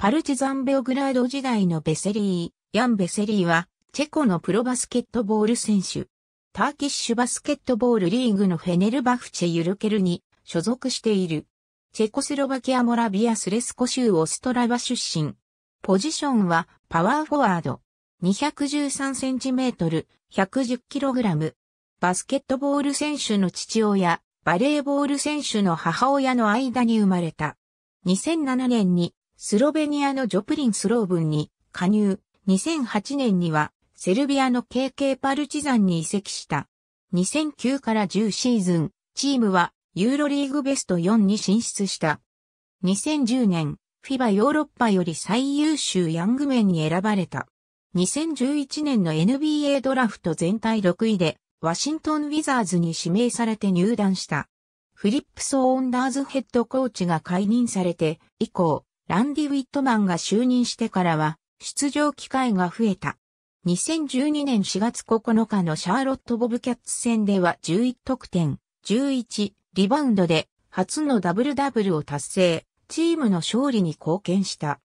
パルチザンベオグラード時代のベセリー、ヤン・ベセリーは、チェコのプロバスケットボール選手。ターキッシュバスケットボールリーグのフェネルバフチェ・ユルケルに所属している。チェコスロバキア・モラビア・スレスコ州オストラバ出身。ポジションはパワーフォワード。2 1 3トル、1 1 0ラム。バスケットボール選手の父親、バレーボール選手の母親の間に生まれた。2007年にスロベニアのジョプリンスローブンに加入。2008年にはセルビアの KK パルチザンに移籍した。2009から10シーズン、チームはユーロリーグベスト4に進出した。2010年、フィバヨーロッパより最優秀ヤングメンに選ばれた。2011年の NBA ドラフト全体6位で、ワシントン・ウィザーズに指名されて入団した。フリップソー・オンダーズヘッドコーチが解任されて、以降、ランディ・ウィットマンが就任してからは、出場機会が増えた。2012年4月9日のシャーロット・ボブキャッツ戦では11得点、11、リバウンドで初のダブルダブルを達成、チームの勝利に貢献した。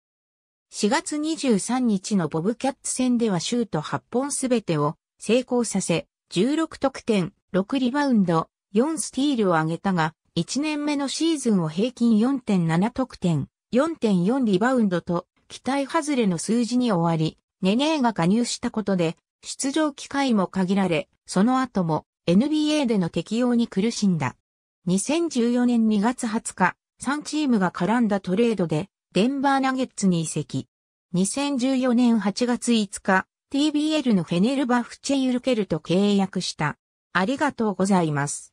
4月23日のボブキャッツ戦ではシュート8本すべてを成功させ、16得点、6リバウンド、4スティールを挙げたが、1年目のシーズンを平均4.7得点、4.4リバウンドと期待外れの数字に終わり、ネネーが加入したことで、出場機会も限られ、その後も NBA での適用に苦しんだ。2014年2月20日、3チームが絡んだトレードで、デンバーナゲッツに移籍。2014年8月5日、TBL のフェネルバフチェユルケルと契約した。ありがとうございます。